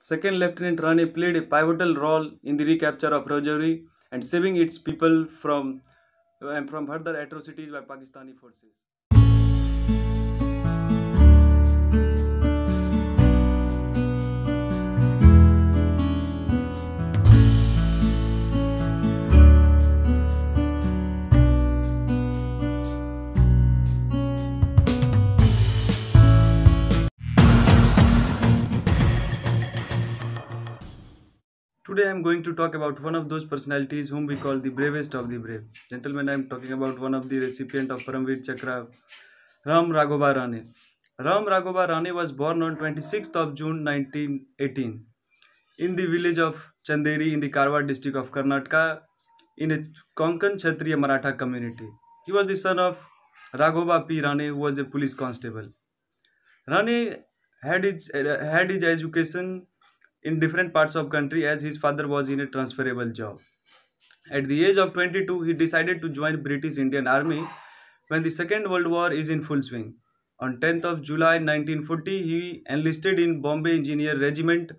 Second Lieutenant Rani played a pivotal role in the recapture of Rajouri and saving its people from, from further atrocities by Pakistani forces. today I am going to talk about one of those personalities whom we call the bravest of the brave. Gentlemen, I am talking about one of the recipient of Paramvir Chakra, Ram raghoba Rane. Ram raghoba Rane was born on 26th of June 1918 in the village of Chanderi in the Karwar district of Karnataka in a Konkan chhatriya Maratha community. He was the son of raghoba P. Rane who was a police constable. Rane had his, had his education in different parts of country as his father was in a transferable job. At the age of 22, he decided to join British Indian Army when the Second World War is in full swing. On 10th of July 1940, he enlisted in Bombay Engineer Regiment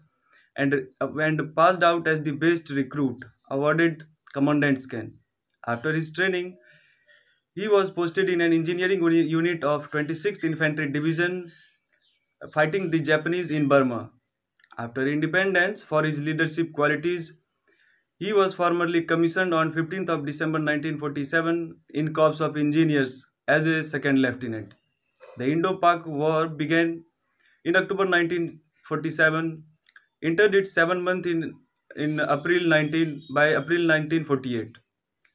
and, and passed out as the best recruit, awarded Commandant's Can. After his training, he was posted in an engineering unit of 26th Infantry Division fighting the Japanese in Burma. After independence for his leadership qualities, he was formally commissioned on 15th of December 1947 in Corps of Engineers as a second lieutenant. The Indo-Pak War began in October 1947, entered its seven month in, in April 19 by April 1948.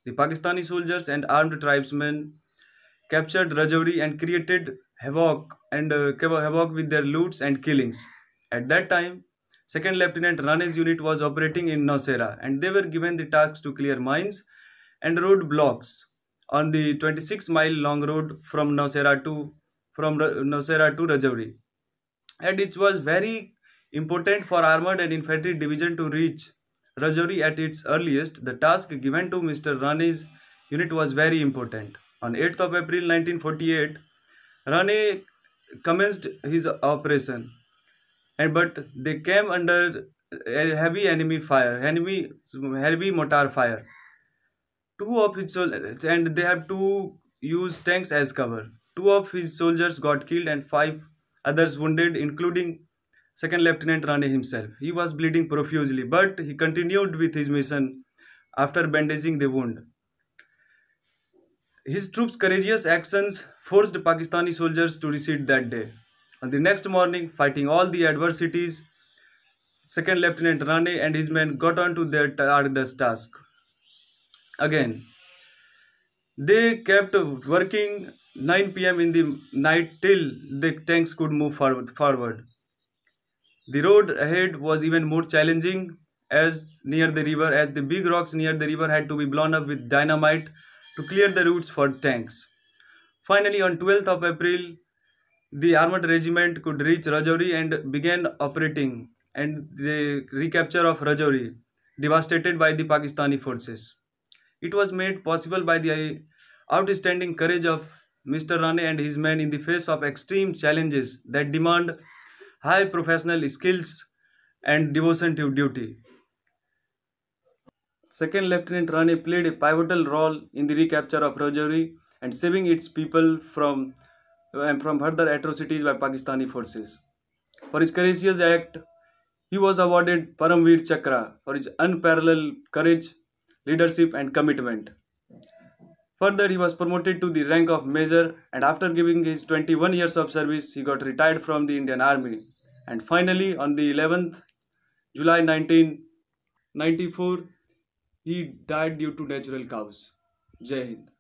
The Pakistani soldiers and armed tribesmen captured Rajouri and created havoc and uh, havoc with their loots and killings. At that time, Second Lieutenant Rane's unit was operating in Nocera and they were given the task to clear mines and road blocks on the 26 mile long road from Nocera to from Nocera to Rajouri and it was very important for armored and infantry division to reach Rajouri at its earliest the task given to Mr Rane's unit was very important on 8th of April 1948 Rane commenced his operation and but they came under heavy enemy fire, enemy heavy mortar fire. Two of his soldiers and they have to use tanks as cover. Two of his soldiers got killed and five others wounded, including second lieutenant Rane himself. He was bleeding profusely, but he continued with his mission after bandaging the wound. His troops' courageous actions forced Pakistani soldiers to recede that day the next morning, fighting all the adversities, Second Lieutenant Rane and his men got on to their arduous task. Again, they kept working 9 pm in the night till the tanks could move forward. The road ahead was even more challenging as near the river as the big rocks near the river had to be blown up with dynamite to clear the routes for tanks. Finally, on 12th of April, the armored regiment could reach Rajouri and began operating and the recapture of Rajouri, devastated by the Pakistani forces. It was made possible by the outstanding courage of Mr. Rane and his men in the face of extreme challenges that demand high professional skills and devotion to duty. Second Lieutenant Rane played a pivotal role in the recapture of Rajouri and saving its people from and from further atrocities by Pakistani forces. For his courageous act, he was awarded Paramveer Chakra for his unparalleled courage, leadership, and commitment. Further, he was promoted to the rank of Major, and after giving his 21 years of service, he got retired from the Indian Army. And finally, on the 11th July 1994, he died due to natural cause. Jai Hind.